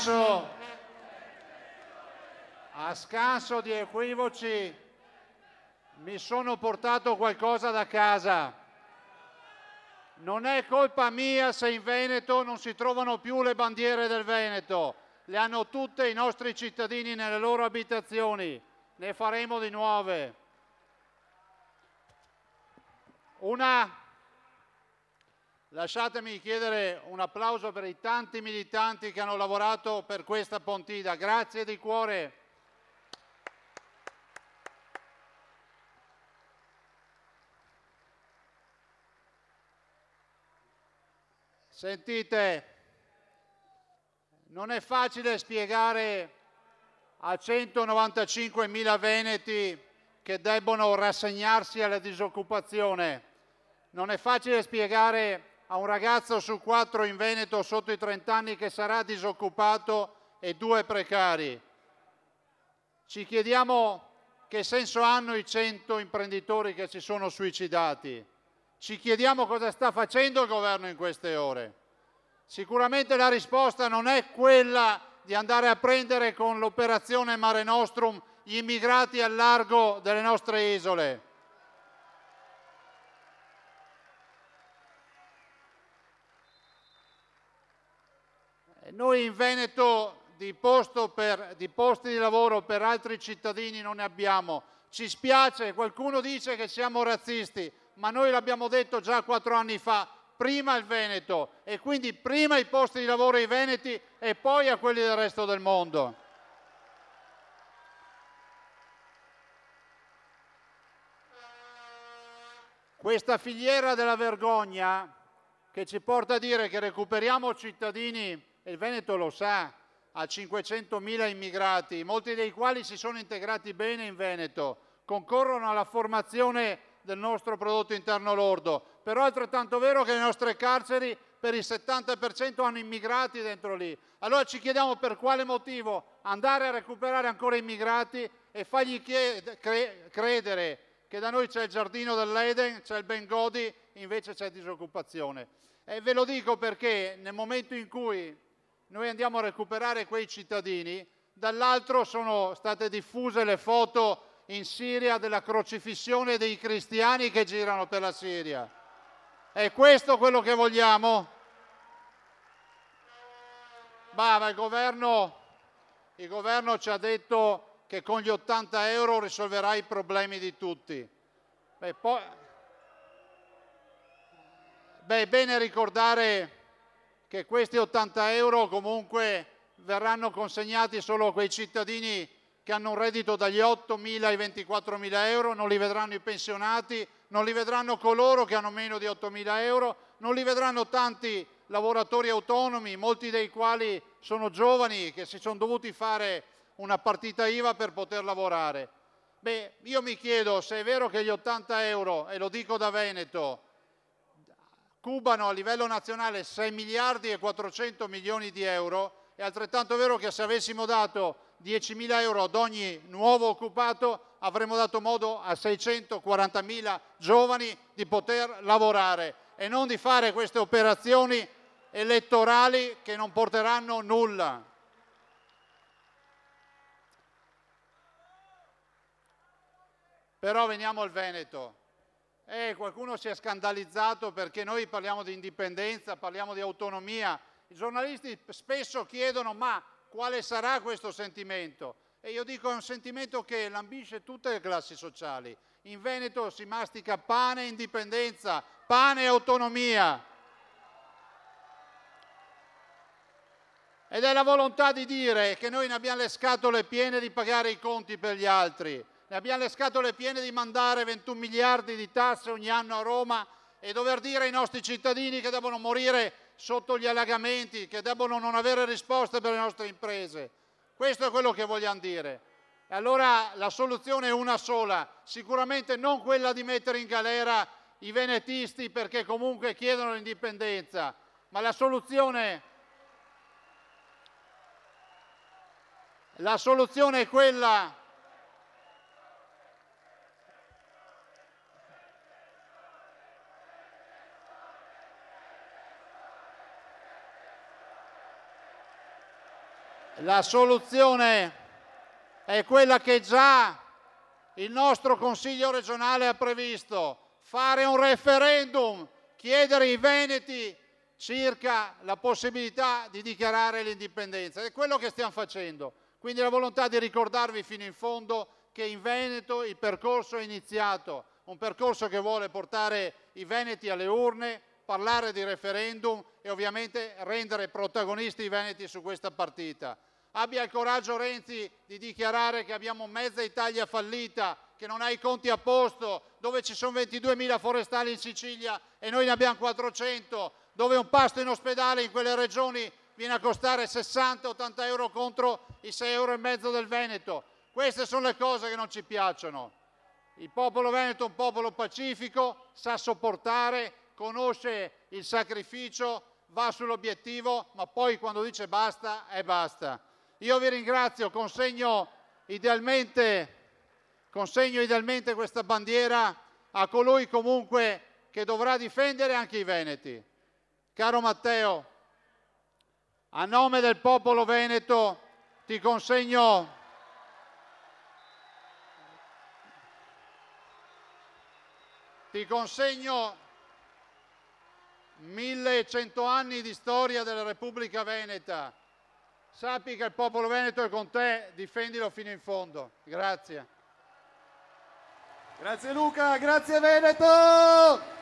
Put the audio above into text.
scasso, a scanso di equivoci mi sono portato qualcosa da casa. Non è colpa mia se in Veneto non si trovano più le bandiere del Veneto, le hanno tutte i nostri cittadini nelle loro abitazioni, ne faremo di nuove. Una Lasciatemi chiedere un applauso per i tanti militanti che hanno lavorato per questa Pontida. Grazie di cuore. Sentite, non è facile spiegare a 195.000 veneti che debbono rassegnarsi alla disoccupazione. Non è facile spiegare a un ragazzo su quattro in Veneto sotto i 30 anni che sarà disoccupato e due precari. Ci chiediamo che senso hanno i 100 imprenditori che si sono suicidati. Ci chiediamo cosa sta facendo il governo in queste ore. Sicuramente la risposta non è quella di andare a prendere con l'operazione Mare Nostrum gli immigrati al largo delle nostre isole Noi in Veneto di, per, di, posti di lavoro per altri cittadini non ne abbiamo. Ci spiace, qualcuno dice che siamo razzisti, ma noi l'abbiamo detto già quattro anni fa, prima il Veneto e quindi prima i posti di lavoro ai Veneti e poi a quelli del resto del mondo. Questa filiera della vergogna che ci porta a dire che recuperiamo cittadini e il Veneto lo sa, ha 500.000 immigrati, molti dei quali si sono integrati bene in Veneto, concorrono alla formazione del nostro prodotto interno lordo, però è altrettanto vero che le nostre carceri per il 70% hanno immigrati dentro lì. Allora ci chiediamo per quale motivo andare a recuperare ancora immigrati e fargli credere che da noi c'è il giardino dell'Eden, c'è il Ben Godi, invece c'è disoccupazione. E ve lo dico perché nel momento in cui noi andiamo a recuperare quei cittadini, dall'altro sono state diffuse le foto in Siria della crocifissione dei cristiani che girano per la Siria. È questo quello che vogliamo? Ma il governo, il governo ci ha detto che con gli 80 euro risolverà i problemi di tutti. Beh, poi... Beh, è bene ricordare che questi 80 euro comunque verranno consegnati solo a quei cittadini che hanno un reddito dagli 8.000 ai 24.000 euro, non li vedranno i pensionati, non li vedranno coloro che hanno meno di 8.000 euro, non li vedranno tanti lavoratori autonomi, molti dei quali sono giovani che si sono dovuti fare una partita IVA per poter lavorare. Beh, io mi chiedo se è vero che gli 80 euro, e lo dico da Veneto, cubano a livello nazionale 6 miliardi e 400 milioni di euro, è altrettanto vero che se avessimo dato 10 mila euro ad ogni nuovo occupato avremmo dato modo a 640 mila giovani di poter lavorare e non di fare queste operazioni elettorali che non porteranno nulla. Però veniamo al Veneto. Eh, qualcuno si è scandalizzato perché noi parliamo di indipendenza, parliamo di autonomia. I giornalisti spesso chiedono ma quale sarà questo sentimento? E io dico è un sentimento che lambisce tutte le classi sociali. In Veneto si mastica pane e indipendenza, pane e autonomia. Ed è la volontà di dire che noi ne abbiamo le scatole piene di pagare i conti per gli altri ne abbiamo le scatole piene di mandare 21 miliardi di tasse ogni anno a Roma e dover dire ai nostri cittadini che devono morire sotto gli allagamenti, che devono non avere risposte per le nostre imprese. Questo è quello che vogliamo dire. E allora la soluzione è una sola, sicuramente non quella di mettere in galera i venetisti perché comunque chiedono l'indipendenza, ma la soluzione, la soluzione è quella La soluzione è quella che già il nostro Consiglio regionale ha previsto, fare un referendum, chiedere ai Veneti circa la possibilità di dichiarare l'indipendenza. È quello che stiamo facendo. Quindi la volontà di ricordarvi fino in fondo che in Veneto il percorso è iniziato, un percorso che vuole portare i Veneti alle urne, parlare di referendum e ovviamente rendere protagonisti i Veneti su questa partita. Abbia il coraggio Renzi di dichiarare che abbiamo mezza Italia fallita, che non ha i conti a posto, dove ci sono 22.000 forestali in Sicilia e noi ne abbiamo 400, dove un pasto in ospedale in quelle regioni viene a costare 60-80 euro contro i 6,5 euro del Veneto. Queste sono le cose che non ci piacciono. Il popolo veneto è un popolo pacifico, sa sopportare riconosce il sacrificio, va sull'obiettivo, ma poi quando dice basta, è basta. Io vi ringrazio, consegno idealmente, consegno idealmente questa bandiera a colui comunque che dovrà difendere anche i Veneti. Caro Matteo, a nome del popolo veneto ti consegno ti consegno 1100 anni di storia della Repubblica Veneta. Sappi che il popolo veneto è con te, difendilo fino in fondo. Grazie. Grazie Luca, grazie Veneto!